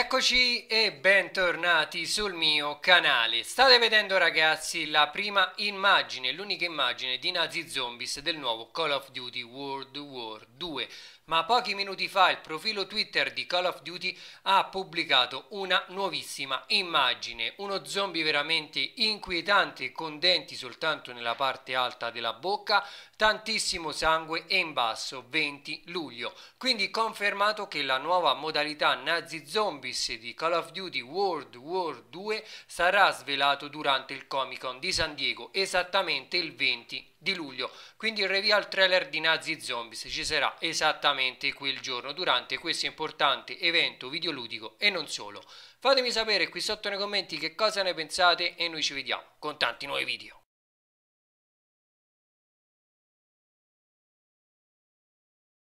Eccoci e bentornati sul mio canale. State vedendo ragazzi la prima immagine, l'unica immagine di nazi zombies del nuovo Call of Duty World War 2. Ma pochi minuti fa il profilo Twitter di Call of Duty ha pubblicato una nuovissima immagine, uno zombie veramente inquietante con denti soltanto nella parte alta della bocca, tantissimo sangue e in basso 20 luglio. Quindi confermato che la nuova modalità nazi zombie Orbis di Call of Duty World War 2 sarà svelato durante il Comic Con di San Diego esattamente il 20 di luglio. Quindi il reveal trailer di Nazi Zombies ci sarà esattamente quel giorno durante questo importante evento videoludico e non solo. Fatemi sapere qui sotto nei commenti che cosa ne pensate e noi ci vediamo con tanti nuovi video.